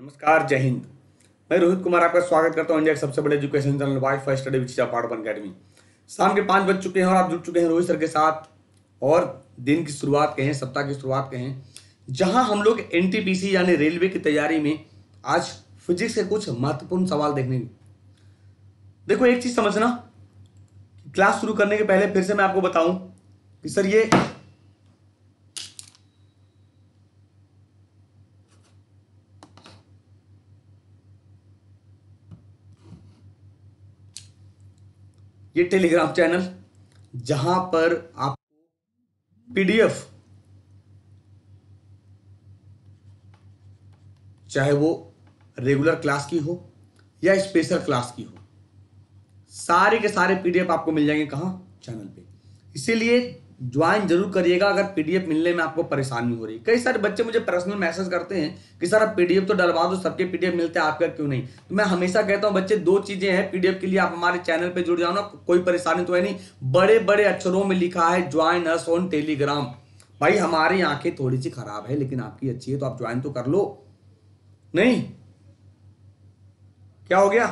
नमस्कार जय हिंद मैं रोहित कुमार आपका स्वागत करता हूं इंडिया के सबसे बड़े education channel wifi study which part one academy शाम के पाँच बज चुके हैं और आप जुड़ चुके हैं रोहित सर के साथ और दिन की शुरुआत कहें सप्ताह की शुरुआत कहें जहां हम लोग एन यानी रेलवे की तैयारी में आज फिजिक्स के कुछ महत्वपूर्ण सवाल देखने देखो एक चीज़ समझना क्लास शुरू करने के पहले फिर से मैं आपको बताऊं कि सर ये ये टेलीग्राम चैनल जहां पर आप पीडीएफ चाहे वो रेगुलर क्लास की हो या स्पेशल क्लास की हो सारे के सारे पीडीएफ आपको मिल जाएंगे कहा चैनल पे इसीलिए ज्वाइन जरूर करिएगा अगर पीडीएफ मिलने में आपको परेशानी हो रही है कई सारे बच्चे मुझे पर्सनल मैसेज करते हैं कि सर आप पीडीएफ तो डलवा दो सबके पीडीएफ मिलते हैं आपका क्यों नहीं तो मैं हमेशा कहता हूं बच्चे दो चीजें हैं पीडीएफ के लिए आप हमारे चैनल पर जुड़ जाओ ना कोई परेशानी तो है नहीं बड़े बड़े अक्षरों में लिखा है ज्वाइन अस ऑन टेलीग्राम भाई हमारी आंखें थोड़ी सी खराब है लेकिन आपकी अच्छी है तो आप ज्वाइन तो कर लो नहीं क्या हो गया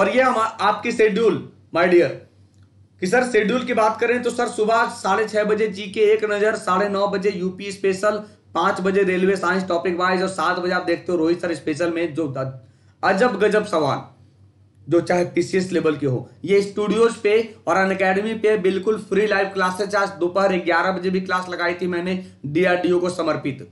और ये हमारा आपकी शेड्यूल माय डियर कि सर शेड्यूल की बात करें तो सर सुबह साढ़े छह बजे जी के एक नज़र साढ़े नौ बजे यूपी स्पेशल पांच बजे रेलवे साइंस टॉपिक वाइज और सात बजे आप देखते हो रोहित सर स्पेशल में जो अजब गजब सवाल जो चाहे पीसीएस लेवल के हो ये स्टूडियोज पे और अन अकेडमी पे बिल्कुल फ्री लाइव क्लासेस आज दोपहर ग्यारह बजे भी क्लास लगाई थी मैंने डीआरडीओ को समर्पित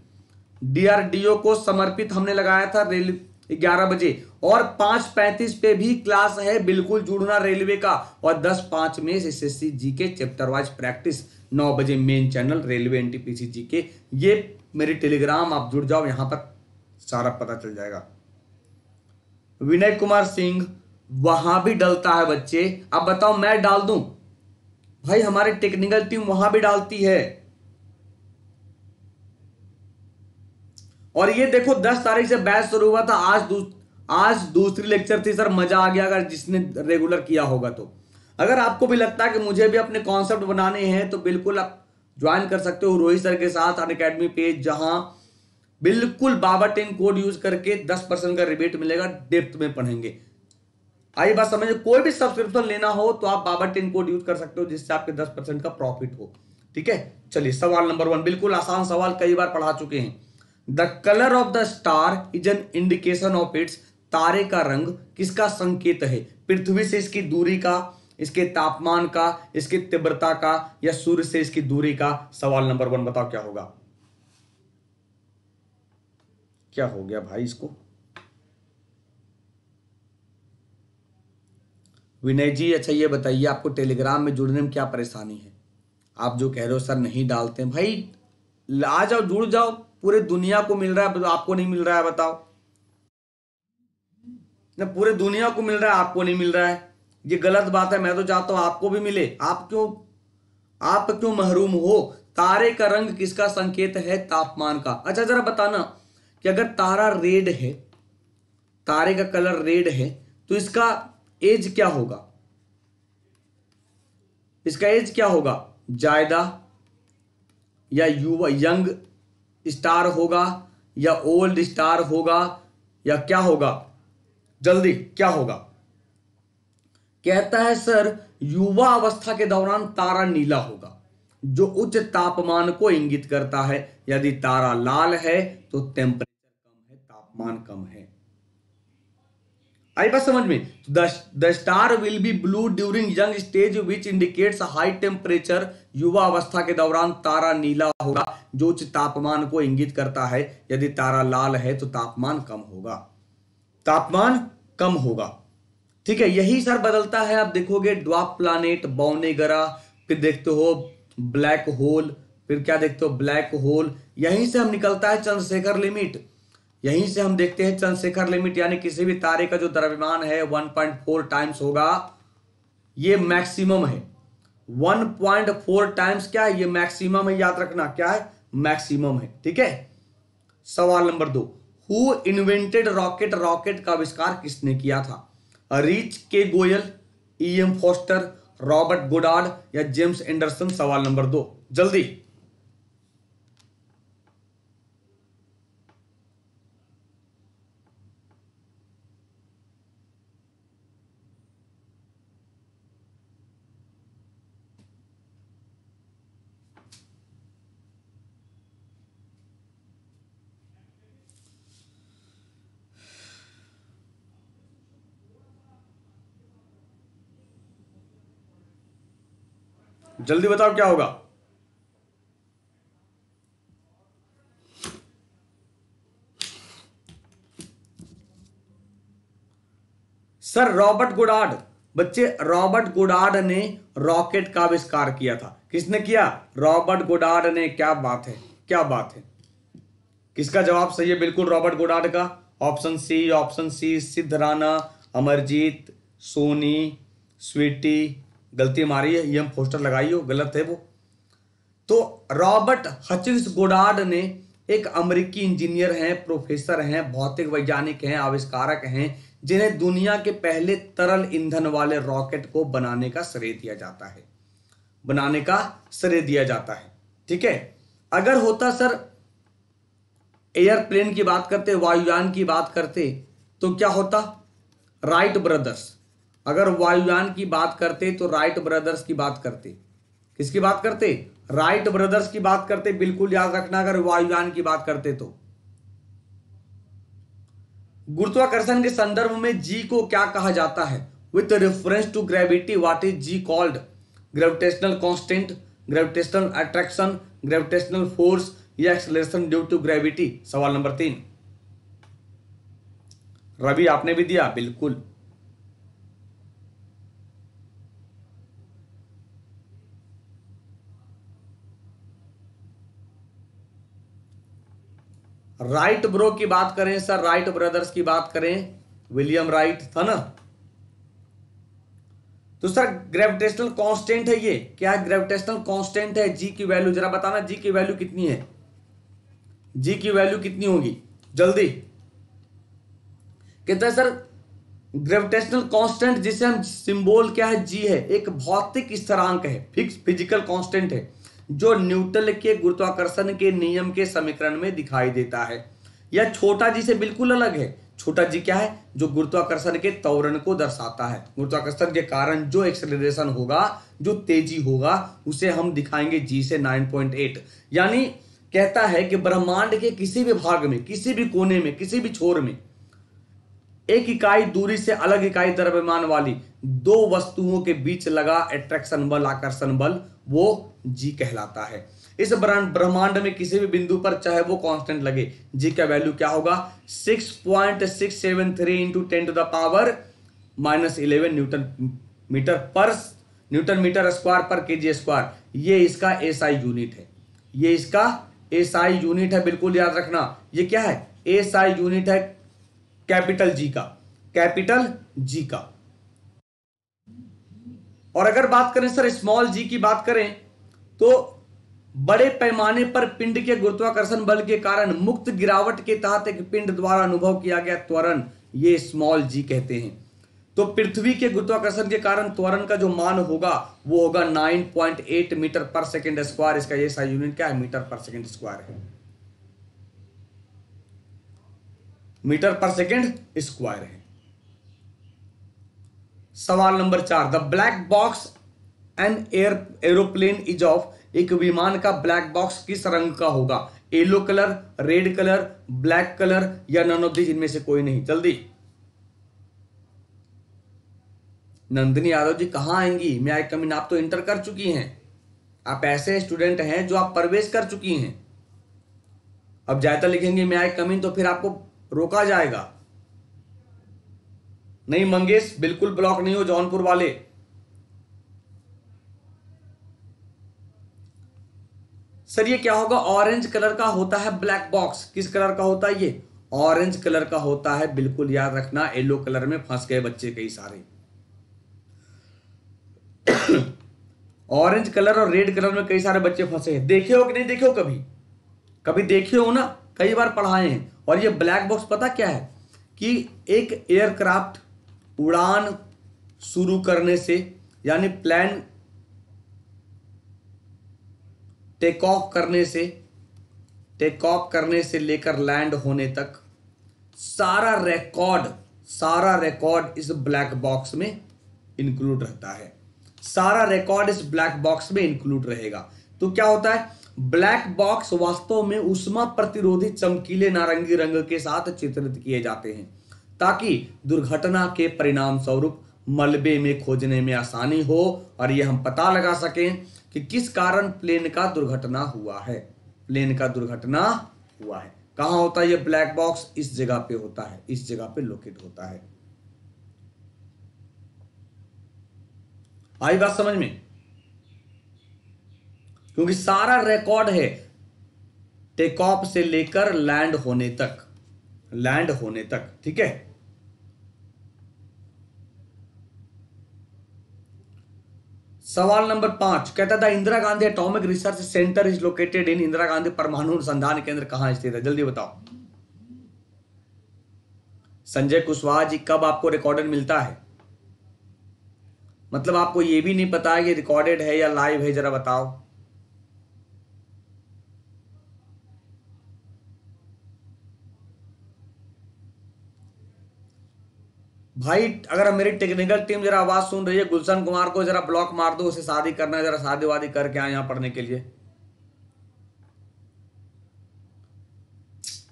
डीआरडीओ को समर्पित हमने लगाया था रेल ग्यारह बजे और पांच पैंतीस पे भी क्लास है बिल्कुल जुड़ना रेलवे का और दस पांच में एस एस जी के चैप्टर वाइज प्रैक्टिस नौ बजे main channel railway NTPC G K ये मेरे टेलीग्राम आप जुड़ जाओ यहां पर सारा पता चल जाएगा विनय कुमार सिंह वहां भी डलता है बच्चे अब बताओ मैं डाल दू भाई हमारे टेक्निकल टीम वहां भी डालती है और ये देखो दस तारीख से बैच शुरू हुआ था आज दू, आज दूसरी लेक्चर थी सर मजा आ गया अगर जिसने रेगुलर किया होगा तो अगर आपको भी लगता है कि मुझे भी अपने कॉन्सेप्ट बनाने हैं तो बिल्कुल आप ज्वाइन कर सकते हो रोहित सर के साथ अन अकेडमी पेज जहां बिल्कुल बाबा टेन कोड यूज करके दस परसेंट का रिबेट मिलेगा डेप्थ में पढ़ेंगे आई बात समझिए कोई भी सब्सक्रिप्शन लेना हो तो आप बाबा टेन कोड यूज कर सकते हो जिससे आपके दस परसेंट का प्रॉफिट हो ठीक है चलिए सवाल नंबर वन बिल्कुल आसान सवाल कई बार पढ़ा चुके हैं the colour of the star is an indication of its तारे का रंग किसका संकेत है पृथ्वी से इसकी दूरी का इसके तापमान का इसकी तीव्रता का या सूर्य से इसकी दूरी का सवाल नंबर वन बताओ क्या होगा क्या हो गया भाई इसको विनय जी अच्छा ये बताइए आपको टेलीग्राम में जुड़ने में क्या परेशानी है आप जो कह रहे हो सर नहीं डालते हैं भाई आ जाओ जुड़ जाओ पूरे दुनिया को मिल रहा है तो आपको नहीं मिल रहा है बताओ ना पूरे दुनिया को मिल रहा है आपको नहीं मिल रहा है ये गलत बात है मैं तो चाहता हूं आपको भी मिले आप क्यों आप क्यों महरूम हो तारे का रंग किसका संकेत है तापमान का अच्छा जरा बताना कि अगर तारा रेड है तारे का कलर रेड है तो इसका एज क्या होगा इसका एज क्या होगा जायदा या युवा यंग स्टार होगा या ओल्ड स्टार होगा या क्या होगा जल्दी क्या होगा कहता है सर युवा अवस्था के दौरान तारा नीला होगा जो उच्च तापमान को इंगित करता है यदि तारा लाल है तो टेम्परेचर कम है तापमान कम है आई बात समझ में तो the star will be blue during young stage which indicates high temperature युवा अवस्था के दौरान तारा नीला होगा जो उच्च तापमान को इंगित करता है यदि तारा लाल है तो तापमान कम होगा तापमान कम होगा ठीक है यही सर बदलता है आप देखोगे ड्वाप प्लानिट ग्रह फिर देखते हो ब्लैक होल फिर क्या देखते हो ब्लैक होल यहीं से हम निकलता है चंद्रशेखर लिमिट यहीं से हम देखते हैं चंद्रशेखर लिमिट यानी किसी भी तारे का जो द्रव्यमान है 1.4 टाइम्स होगा ये मैक्सिमम है 1.4 टाइम्स क्या है ये मैक्सिमम है याद रखना क्या है मैक्सिमम है ठीक है सवाल नंबर दो हु इन्वेंटेड रॉकेट रॉकेट का आविष्कार किसने किया था Rich K Goyal E M Foster Robert Goddard या जेम्स एंडरसन सवाल नंबर दो जल्दी जल्दी बताओ क्या होगा सर रॉबर्ट गुडार्ड बच्चे रॉबर्ट गुडार्ड ने रॉकेट का आविष्कार किया था किसने किया रॉबर्ट गुडार्ड ने क्या बात है क्या बात है किसका जवाब सही है बिल्कुल रॉबर्ट गुडार्ड का ऑप्शन सी ऑप्शन सी सिद्ध राणा अमरजीत सोनी स्वीटी गलती हमारी है ये हम पोस्टर लगाई हो गलत है वो तो रॉबर्ट हचिंग्स गोडार्ड ने एक अमेरिकी इंजीनियर हैं प्रोफेसर हैं भौतिक वैज्ञानिक हैं आविष्कारक हैं जिन्हें दुनिया के पहले तरल ईंधन वाले रॉकेट को बनाने का श्रेय दिया जाता है बनाने का श्रेय दिया जाता है ठीक है अगर होता सर एयरप्लेन की बात करते वायुयान की बात करते तो क्या होता राइट ब्रदर्स अगर वायुयान की बात करते तो राइट ब्रदर्स की बात करते किसकी बात करते राइट ब्रदर्स की बात करते बिल्कुल याद रखना अगर वायुयान की बात करते तो गुरुत्वाकर्षण के संदर्भ में जी को क्या कहा जाता है with reference to gravity what is G called gravitational constant gravitational attraction gravitational force या एक्सलेशन ड्यू टू ग्रेविटी सवाल नंबर तीन रवि आपने भी दिया बिल्कुल राइट ब्रो की बात करें सर राइट ब्रदर्स की बात करें विलियम राइट था ना तो सर ग्रेविटेशनल कांस्टेंट है ये क्या ग्रेविटेशनल कांस्टेंट है जी की वैल्यू जरा बताना जी की वैल्यू कितनी है जी की वैल्यू कितनी होगी जल्दी कहते हैं सर ग्रेविटेशनल कांस्टेंट जिसे हम सिंबल क्या है जी है एक भौतिक स्थिरांक है फिक्स फिजिकल कांस्टेंट है जो न्यूटन के गुरुत्वाकर्षण के नियम के समीकरण में दिखाई देता है यह छोटा जी से बिल्कुल अलग है छोटा जी क्या है जो गुरुत्वाकर्षण के त्वरण को दर्शाता है गुरुत्वाकर्षण के कारण जो एक्सेलरेशन होगा जो तेजी होगा उसे हम दिखाएंगे जी से 9.8 यानी कहता है कि ब्रह्मांड के किसी भी भाग में किसी भी कोने में किसी भी छोर में एक इकाई दूरी से अलग इकाई द्रव्यमान वाली दो वस्तुओं के बीच लगा एट्रैक्शन बल आकर्षण बल वो जी कहलाता है इस ब्रह्मांड में किसी भी बिंदु पर चाहे वो कांस्टेंट लगे जी का वैल्यू क्या होगा 6.673 point six seven three into ten to the power minus eleven newton metre per newton metre square per K ji square ये इसका एसआई यूनिट है ये इसका एसआई यूनिट है बिल्कुल याद रखना ये क्या है एसआई यूनिट है कैपिटल जी का कैपिटल जी का और अगर बात करें सर स्मॉल जी की बात करें तो बड़े पैमाने पर पिंड के गुरुत्वाकर्षण बल के कारण मुक्त गिरावट के तहत एक पिंड द्वारा अनुभव किया गया त्वरण ये स्मॉल जी कहते हैं तो पृथ्वी के गुरुत्वाकर्षण के कारण त्वरण का जो मान होगा वो होगा 9.8 मीटर पर सेकेंड स्क्वायर इसका ये साइज यूनिट क्या है मीटर पर सेकेंड स्क्वायर है मीटर पर सेकेंड स्क्वायर है सवाल नंबर चार the black box an air aeroplane is of एक विमान का ब्लैक बॉक्स किस रंग का होगा yellow colour red colour black colour या नन ऑफ दिस इनमें से कोई नहीं जल्दी नंदिनी यादव जी कहां आएंगी मैं आई कमीन आप तो इंटर कर चुकी हैं आप ऐसे स्टूडेंट हैं जो आप प्रवेश कर चुकी हैं अब जायता लिखेंगे मैं आई कमीन तो फिर आपको रोका जाएगा नहीं मंगेश बिल्कुल ब्लॉक नहीं हो जौनपुर वाले सर ये क्या होगा ऑरेंज कलर का होता है ब्लैक बॉक्स किस कलर का होता है ये ऑरेंज कलर का होता है बिल्कुल याद रखना येलो कलर में फंस गए बच्चे कई सारे ऑरेंज कलर और रेड कलर में कई सारे बच्चे फंसे हैं देखे हो कि नहीं देखे हो कभी कभी देखे हो ना कई बार पढ़ाए हैं और ये ब्लैक बॉक्स पता क्या है कि एक एयरक्राफ्ट उड़ान शुरू करने से यानी प्लान टेक ऑफ करने से टेक ऑफ करने से लेकर लैंड होने तक सारा रिकॉर्ड सारा रिकॉर्ड इस ब्लैक बॉक्स में इंक्लूड रहता है सारा रिकॉर्ड इस ब्लैक बॉक्स में इंक्लूड रहेगा तो क्या होता है ब्लैक बॉक्स वास्तव में उष्मा प्रतिरोधी चमकीले नारंगी रंग के साथ चित्रित किए जाते हैं ताकि दुर्घटना के परिणाम स्वरूप मलबे में खोजने में आसानी हो और यह हम पता लगा सकें कि किस कारण प्लेन का दुर्घटना हुआ है प्लेन का दुर्घटना हुआ है कहां होता है ये ब्लैक बॉक्स इस जगह पे होता है इस जगह पे लोकेट होता है आई बात समझ में क्योंकि सारा रिकॉर्ड है टेकऑफ से लेकर लैंड होने तक लैंड होने तक ठीक है सवाल नंबर पांच कहता था Indira Gandhi atomic research centre is located in Indira Gandhi परमाणु अनुसंधान केंद्र कहां स्थित है जल्दी बताओ संजय कुशवाहा जी कब आपको रिकॉर्डेड मिलता है मतलब आपको ये भी नहीं पता है कि रिकॉर्डेड है या लाइव है जरा बताओ भाई अगर मेरी टेक्निकल टीम जरा आवाज़ सुन रही है गुलशन कुमार को जरा ब्लॉक मार दो उसे शादी करना है जरा शादी वादी करके आए यहां पढ़ने के लिए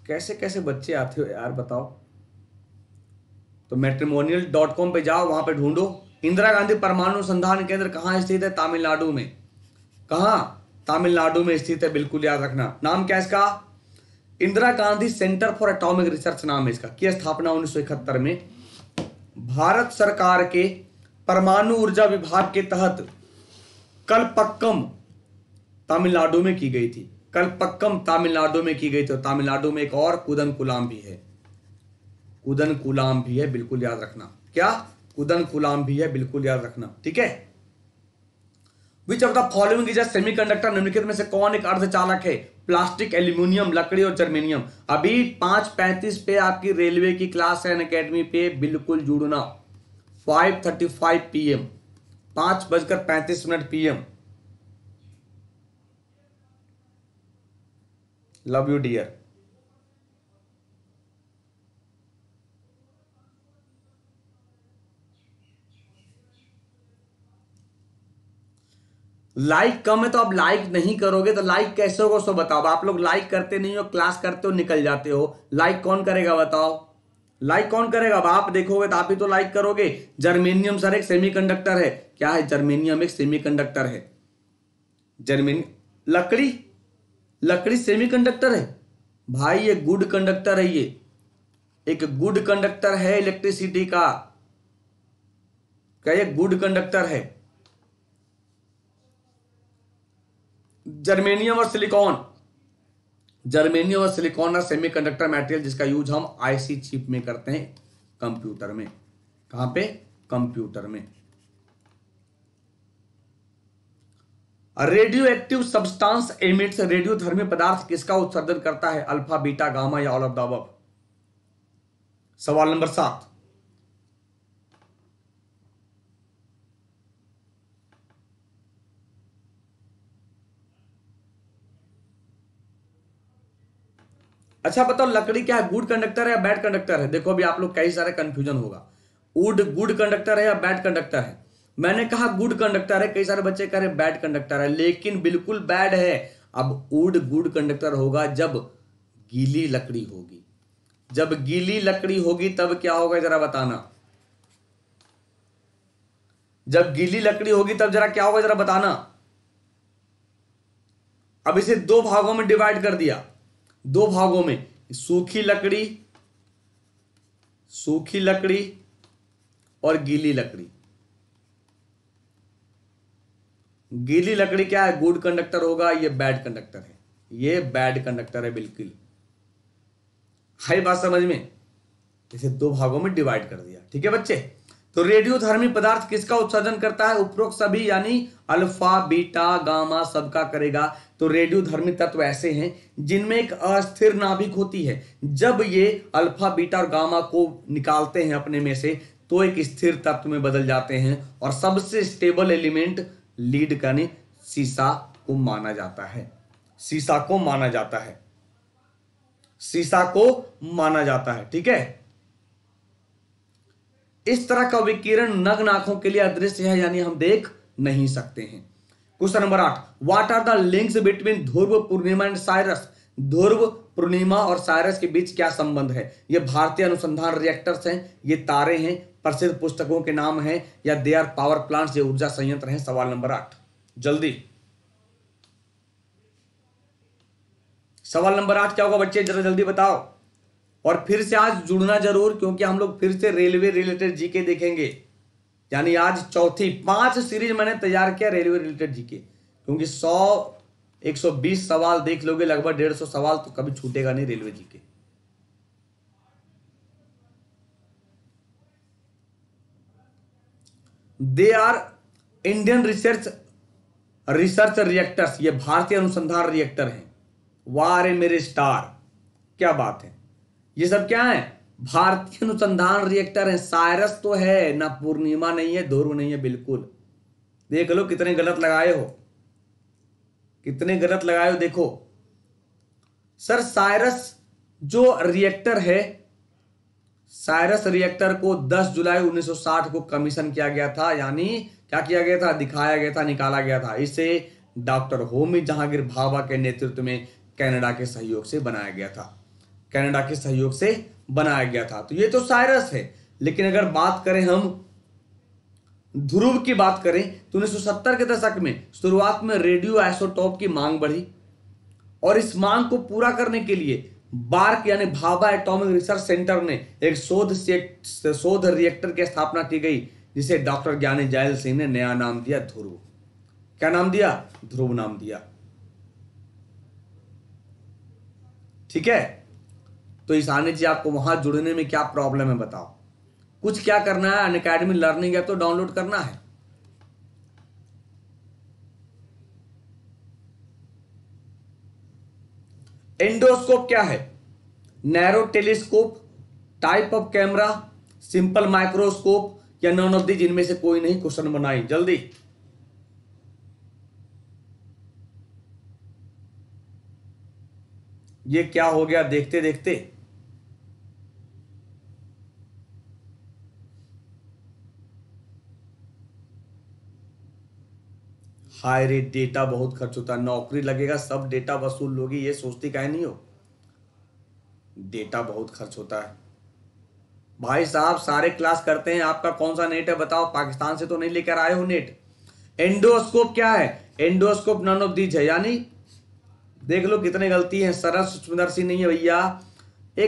कैसे कैसे बच्चे आते हो यार बताओ तो मेट्रीमोनियल डॉट कॉम पर जाओ वहां पर ढूंढो इंदिरा गांधी परमाणु अनुसंधान केंद्र कहाँ स्थित है तमिलनाडु में कहा तमिलनाडु में स्थित है बिल्कुल याद रखना नाम क्या इसका Indira Gandhi centre for atomic research नाम है इसका की स्थापना उन्नीस में भारत सरकार के परमाणु ऊर्जा विभाग के तहत कलपक्कम तमिलनाडु में की गई थी कलपक्कम तमिलनाडु में की गई थी तमिलनाडु में एक और कुदन कुलाम भी है कुदन कुलाम भी है बिल्कुल याद रखना क्या कुदन कुलाम भी है बिल्कुल याद रखना ठीक है which of the following is a semiconductor निम्नलिखित में से कौन एक अर्धचालक है प्लास्टिक एल्यूमिनियम लकड़ी और जर्मेनियम अभी पांच पैंतीस पे आपकी रेलवे की क्लास है अकेडमी पे बिल्कुल जुड़ना five thirty five P M पांच बजकर पैंतीस मिनट P M love you dear like कम है तो आप लाइक नहीं करोगे तो लाइक कैसे होगा सो बताओ आप लोग लाइक करते नहीं हो क्लास करते हो निकल जाते हो लाइक कौन करेगा बताओ लाइक कौन करेगा आप देखोगे तो आप ही तो लाइक करोगे जर्मेनियम सर एक सेमीकंडक्टर है क्या है जर्मेनियम एक सेमीकंडक्टर है जर्मेन लकड़ी लकड़ी सेमीकंडक्टर है भाई ये गुड कंडक्टर है ये एक गुड कंडक्टर है इलेक्ट्रिसिटी का क्या ये गुड कंडक्टर है जर्मेनियम और सिलिकॉन जर्मेनियम और सिलिकॉन और सेमीकंडक्टर मटेरियल जिसका यूज हम आईसी चिप में करते हैं कंप्यूटर में कहां पे कंप्यूटर में रेडियो एक्टिव सब्सटेंस एमिट्स थर्मी पदार्थ किसका उत्सर्जन करता है अल्फा बीटा गामा या ऑल ऑफ द सवाल नंबर सात अच्छा बताओ लकड़ी क्या है गुड कंडक्टर है या बैड कंडक्टर है देखो अभी आप लोग कई सारे कंफ्यूजन होगा वुड गुड कंडक्टर है या बैड कंडक्टर है मैंने कहा गुड कंडक्टर है कई सारे बच्चे कह रहे बैड कंडक्टर है लेकिन बिल्कुल बैड है अब वुड गुड कंडक्टर होगा जब गीली लकड़ी होगी जब गीली लकड़ी होगी तब क्या होगा जरा बताना जब गीली लकड़ी होगी तब जरा क्या होगा जरा बताना अब इसे दो भागों में डिवाइड कर दिया दो भागों में सूखी लकड़ी सूखी लकड़ी और गीली लकड़ी गीली लकड़ी क्या है गुड कंडक्टर होगा ये बैड कंडक्टर है ये बैड कंडक्टर है बिल्कुल हाई बात समझ में इसे दो भागों में डिवाइड कर दिया ठीक है बच्चे तो रेडियोधर्मी पदार्थ किसका उत्सर्जन करता है उपरोक्त सभी यानी अल्फा बीटा गामा सबका करेगा तो रेडियोधर्मी तत्व ऐसे हैं जिनमें एक अस्थिर नाभिक होती है जब ये अल्फा बीटा और गामा को निकालते हैं अपने में से तो एक स्थिर तत्व में बदल जाते हैं और सबसे स्टेबल एलिमेंट लीड करने सीसा को माना जाता है सीसा को माना जाता है सीसा को माना जाता है ठीक है इस तरह का विकिरण नग्न आंखों के लिए अदृश्य है यानी हम देख नहीं सकते हैं क्वेश्चन नंबर आठ what are the links between Dhruva Purnima and CIRUS Dhruva Purnima और साइरस के बीच क्या संबंध है ये भारतीय अनुसंधान रिएक्टर्स हैं ये तारे हैं प्रसिद्ध पुस्तकों के नाम हैं या दे आर पावर प्लांट्स ये ऊर्जा संयंत्र हैं सवाल नंबर आठ जल्दी सवाल नंबर आठ क्या होगा बच्चे जरा जल्दी बताओ और फिर से आज जुड़ना जरूर क्योंकि हम लोग फिर से रेलवे रिलेटेड जीके देखेंगे यानी आज चौथी पांच सीरीज मैंने तैयार किया रेलवे रिलेटेड जीके क्योंकि सौ एक सौ बीस सवाल देख लोगे लगभग डेढ़ सौ सवाल तो कभी छूटेगा नहीं रेलवे जी के they are Indian research research reactors ये भारतीय अनुसंधान रिएक्टर हैं वाह मेरे स्टार क्या बात है ये सब क्या है भारतीय अनुसंधान रिएक्टर है सायरस तो है ना पूर्णिमा नहीं है ध्रुव नहीं है बिल्कुल देख लो कितने गलत लगाए हो कितने गलत लगाए हो देखो सर सायरस जो रिएक्टर है सायरस रिएक्टर को 10 जुलाई 1960 को कमीशन किया गया था यानी क्या किया गया था दिखाया गया था निकाला गया था इसे डॉक्टर होमी जहांगीर भाभा के नेतृत्व में कनाडा के सहयोग से बनाया गया था कनाडा के सहयोग से बनाया गया था तो ये तो साइरस है लेकिन अगर बात करें हम ध्रुव की बात करें तो सत्तर के दशक में शुरुआत में रेडियो आइसोटॉप की मांग बढ़ी और इस मांग को पूरा करने के लिए बार्क यानी भाभा एटॉमिक रिसर्च सेंटर ने एक शोध से शोध रिएक्टर की स्थापना की गई जिसे डॉक्टर ज्ञानी जायल सिंह ने नया नाम दिया ध्रुव क्या नाम दिया ध्रुव नाम दिया ठीक है तो ईशानी जी आपको वहां जुड़ने में क्या प्रॉब्लम है बताओ कुछ क्या करना है अन अकेडमी लर्निंग ऐप तो डाउनलोड करना है एंडोस्कोप क्या है narrow telescope type of camera simple microscope या नॉन ऑफ दी जिनमें से कोई नहीं क्वेश्चन बनाई जल्दी ये क्या हो गया देखते देखते हाई रेट डेटा बहुत खर्च होता है नौकरी लगेगा सब डेटा वसूल लोगी ये सोचती का नहीं हो डेटा बहुत खर्च होता है भाई साहब सारे क्लास करते हैं आपका कौन सा नेट है बताओ पाकिस्तान से तो नहीं लेकर आए हो नेट एंडोस्कोप क्या है एंडोस्कोप नन ऑफ दीज है यानी देख लो कितने गलती सरस सरल सूक्ष्मदर्शी नहीं है भैया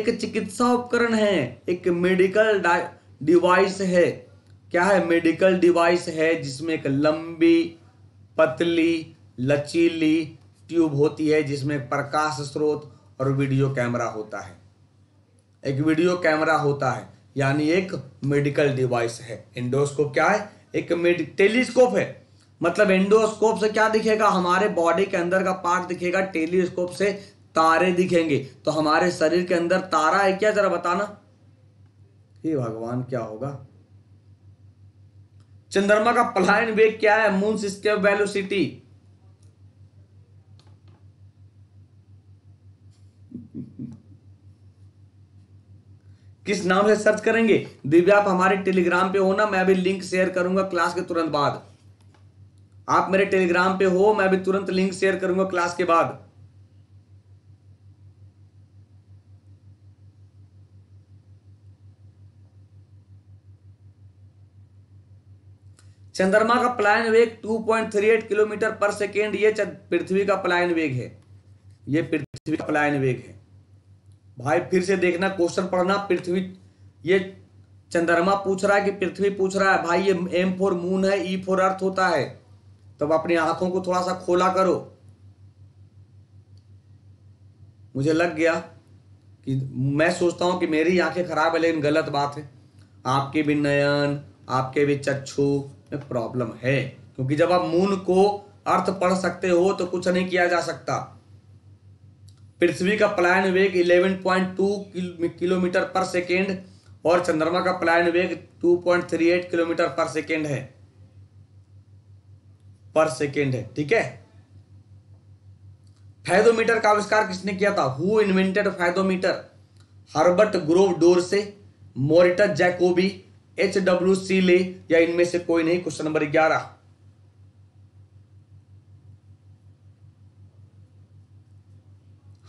एक चिकित्सा उपकरण है एक मेडिकल डिवाइस है क्या है मेडिकल डिवाइस है जिसमें एक लंबी पतली लचीली ट्यूब होती है जिसमें प्रकाश स्रोत और वीडियो कैमरा होता है एक वीडियो कैमरा होता है यानी एक मेडिकल डिवाइस है एंडोस्कोप क्या है एक टेलीस्कोप है मतलब एंडोस्कोप से क्या दिखेगा हमारे बॉडी के अंदर का पार्ट दिखेगा टेलीस्कोप से तारे दिखेंगे तो हमारे शरीर के अंदर तारा है क्या जरा बताना हे भगवान क्या होगा चंद्रमा का पलायन वेग क्या है मून स्केप वेलोसिटी किस नाम से सर्च करेंगे दिव्या आप हमारे टेलीग्राम पे हो ना मैं अभी लिंक शेयर करूंगा क्लास के तुरंत बाद आप मेरे टेलीग्राम पे हो मैं भी तुरंत लिंक शेयर करूंगा क्लास के बाद चंद्रमा का पलायन वेग 2.38 किलोमीटर पर सेकेंड ये पृथ्वी का पलायन वेग है ये पृथ्वी का पलायन वेग है भाई फिर से देखना क्वेश्चन पढ़ना पृथ्वी ये चंद्रमा पूछ रहा है कि पृथ्वी पूछ रहा है भाई ये एम फोर मून है ई फोर अर्थ होता है तब अपनी आंखों को थोड़ा सा खोला करो मुझे लग गया कि मैं सोचता हूं कि मेरी आंखें खराब है लेकिन गलत बात है आपके भी नयन आपके भी चक्षु में प्रॉब्लम है क्योंकि जब आप मून को अर्थ पढ़ सकते हो तो कुछ नहीं किया जा सकता पृथ्वी का पलायन वेग 11.2 किलोमीटर पर सेकेंड और चंद्रमा का प्लान वेग 2.38 किलोमीटर पर सेकेंड है पर सेकेंड है ठीक है फैदोमीटर का आविष्कार किसने किया था who invented fathometer Herbert Grove Dorsey Moritz Jacobi H W C Lee या इनमें से कोई नहीं क्वेश्चन नंबर ग्यारह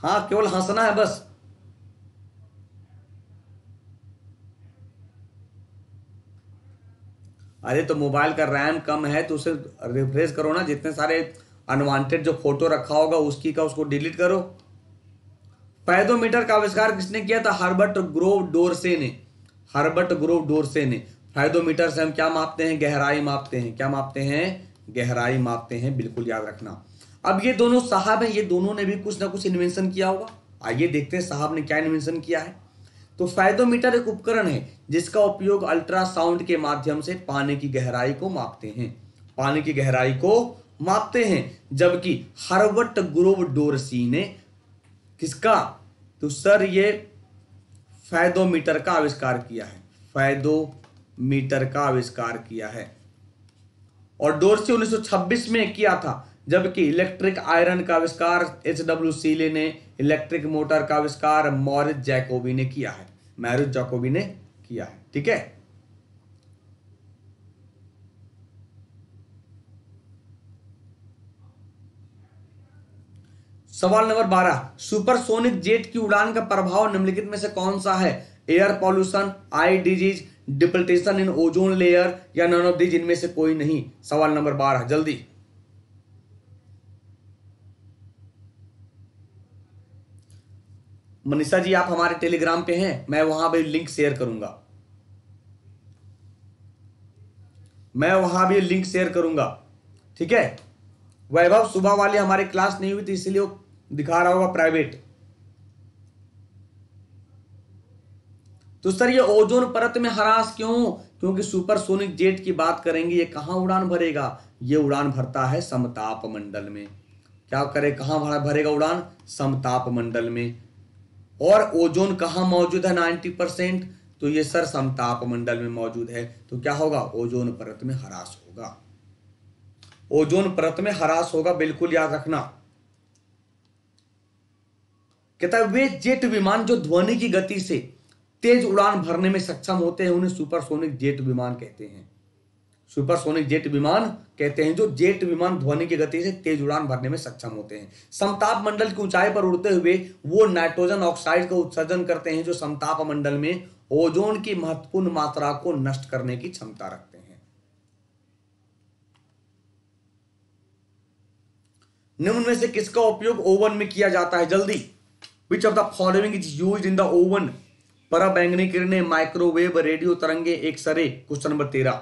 हाँ केवल हंसना है बस अरे तो मोबाइल का रैम कम है तो उसे रिफ्रेश करो ना जितने सारे अनवांटेड जो फोटो रखा होगा उसकी का उसको डिलीट करो पैदोमीटर का आविष्कार किसने किया था हर्बर्ट ग्रोव डोरसे ने हर्बर्ट ग्रोव डोरसे ने हाइड्रोमीटर से हम क्या मापते हैं गहराई मापते हैं क्या मापते हैं गहराई मापते हैं बिल्कुल याद रखना अब ये दोनों साहब हैं ये दोनों ने भी कुछ ना कुछ इन्वेंशन किया होगा आइए देखते हैं साहब ने क्या इन्वेंशन किया है तो फाइडोमीटर एक उपकरण है जिसका उपयोग अल्ट्रासाउंड के माध्यम से पानी की गहराई को मापते हैं पानी की गहराई को मापते हैं जबकि हर्बर्ट ग्रोव डोरसी ने किसका तो सर ये फैदोमीटर का आविष्कार किया है फैदोमीटर का आविष्कार किया है और डोरसी 1926 में किया था जबकि इलेक्ट्रिक आयरन का आविष्कार एच डब्ल्यू सीले ने इलेक्ट्रिक मोटर का आविष्कार मॉरिस जैकोबी ने किया है मैरिज जैकोबी ने किया है ठीक है सवाल नंबर बारह सुपरसोनिक जेट की उड़ान का प्रभाव निम्नलिखित में से कौन सा है air pollution eye disease depletion in ozone layer या नन ऑफ दीज इनमें से कोई नहीं सवाल नंबर बारह जल्दी मनीषा जी आप हमारे टेलीग्राम पे हैं मैं वहां भी लिंक शेयर करूंगा मैं वहां भी लिंक शेयर करूंगा ठीक है वैभव सुबह वाली हमारी क्लास नहीं हुई थी इसलिए दिखा रहा होगा प्राइवेट तो सर ये ओजोन परत में हरास क्यों क्योंकि सुपरसोनिक जेट की बात करेंगे ये कहां उड़ान भरेगा ये उड़ान भरता है समताप मंडल में क्या करे कहां भरा भरेगा उड़ान समताप मंडल में और ओजोन कहां मौजूद है नाइन्टी परसेंट तो ये सर समताप मंडल में मौजूद है तो क्या होगा ओजोन परत में हरास होगा ओजोन परत में हरास होगा बिल्कुल याद रखना कहता है वे जेट विमान जो ध्वनि की गति से तेज उड़ान भरने में सक्षम होते हैं उन्हें सुपरसोनिक जेट विमान कहते हैं सुपरसोनिक जेट विमान कहते हैं जो जेट विमान ध्वनि की गति से तेज उड़ान भरने में सक्षम होते हैं समताप मंडल की ऊंचाई पर उड़ते हुए वो नाइट्रोजन ऑक्साइड का उत्सर्जन करते हैं जो समताप मंडल में ओजोन की महत्वपूर्ण मात्रा को नष्ट करने की क्षमता रखते हैं निम्न में से किसका उपयोग ओवन में किया जाता है जल्दी which of the following is use in the oven पर बैंगनी किरणें माइक्रोवेव रेडियो तरंगे एक सरे क्वेश्चन नंबर तेरह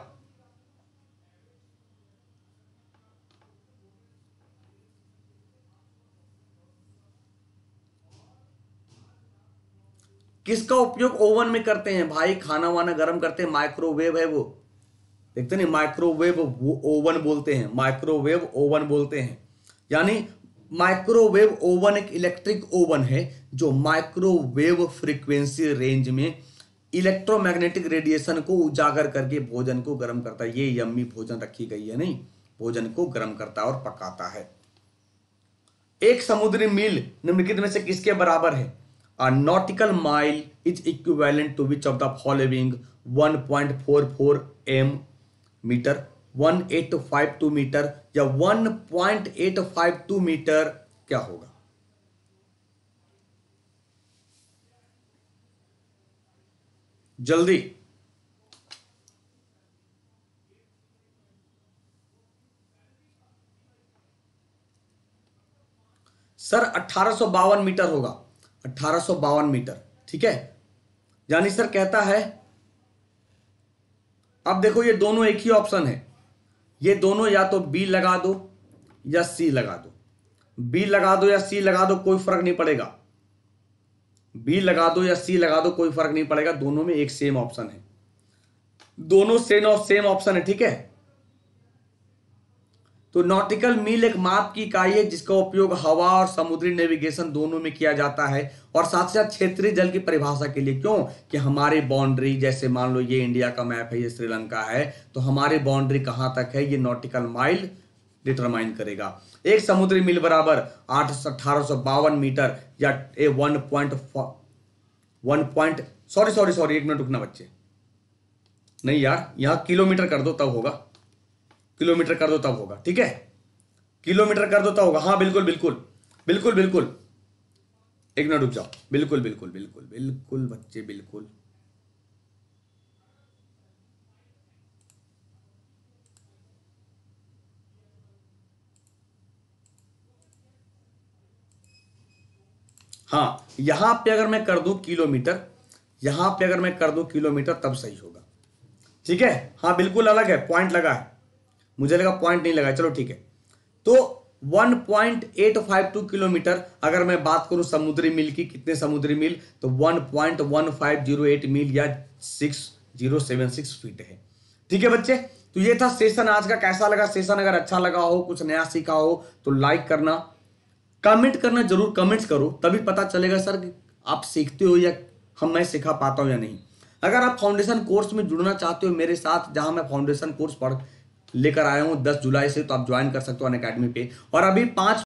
किसका उपयोग ओवन में करते हैं भाई खाना वाना गर्म करते हैं माइक्रोवेव है वो देखते नहीं माइक्रोवेव ओवन बोलते हैं माइक्रोवेव ओवन बोलते हैं यानी माइक्रोवेव ओवन एक इलेक्ट्रिक ओवन है जो माइक्रोवेव फ्रीक्वेंसी रेंज में इलेक्ट्रोमैग्नेटिक रेडिएशन को उजागर करके भोजन को गर्म करता है ये यम्मी भोजन रखी गई है नहीं भोजन को गर्म करता और पकाता है एक समुद्री मील निम्नलिखित में से किसके बराबर है a nautical mile is equivalent to which of the following 1.44 M metre 1852 metre या 1.852 मीटर क्या होगा जल्दी सर अठारह मीटर होगा अठारह मीटर ठीक है जानी सर कहता है अब देखो ये दोनों एक ही ऑप्शन है ये दोनों या तो बी लगा दो या सी लगा दो बी लगा दो या सी लगा दो कोई फर्क नहीं पड़ेगा बी लगा दो या सी लगा दो कोई फर्क नहीं पड़ेगा दोनों में एक सेम ऑप्शन है दोनों सेम ऑफ सेम ऑप्शन है ठीक है तो नॉटिकल मील एक माप की इकाई है जिसका उपयोग हवा और समुद्री नेविगेशन दोनों में किया जाता है और साथ साथ क्षेत्रीय जल की परिभाषा के लिए क्यों कि हमारे बाउंड्री जैसे मान लो ये इंडिया का मैप है ये श्रीलंका है तो हमारे बाउंड्री कहाँ तक है ये नॉटिकल माइल डिटरमाइन करेगा एक समुद्री मील बराबर आठ अठारह मीटर या A one point one point sorry sorry sorry एक मिनट रुकना बच्चे नहीं यार यहाँ किलोमीटर कर दो तब होगा किलोमीटर कर दो तब होगा ठीक है किलोमीटर कर दो तब होगा हाँ बिल्कुल बिल्कुल बिल्कुल बिल्कुल एक मिनट रुक जाओ बिल्कुल बिल्कुल बिल्कुल बिल्कुल बच्चे बिल्कुल हाँ यहां पे अगर मैं कर दू किलोमीटर यहां पे अगर मैं कर दू किलोमीटर तब सही होगा ठीक है हाँ बिल्कुल अलग है पॉइंट लगा है मुझे लगा पॉइंट नहीं लगा चलो ठीक है तो 1.852 किलोमीटर अगर मैं बात करूं समुद्री मील की कितने समुद्री मील तो 1.1508 मील या 6076 फीट है ठीक है बच्चे तो ये था सेशन आज का कैसा लगा सेशन अगर अच्छा लगा हो कुछ नया सीखा हो तो लाइक करना कमेंट करना जरूर कमेंट्स करो तभी पता चलेगा सर आप सीखते हो या हम मैं सिखा पाता हूं या नहीं अगर आप फाउंडेशन कोर्स में जुड़ना चाहते हो मेरे साथ जहां मैं फाउंडेशन कोर्स पढ़ लेकर आया हूँ दस जुलाई से तो आप ज्वाइन कर सकते हो अन अकेडमी पे और अभी पांच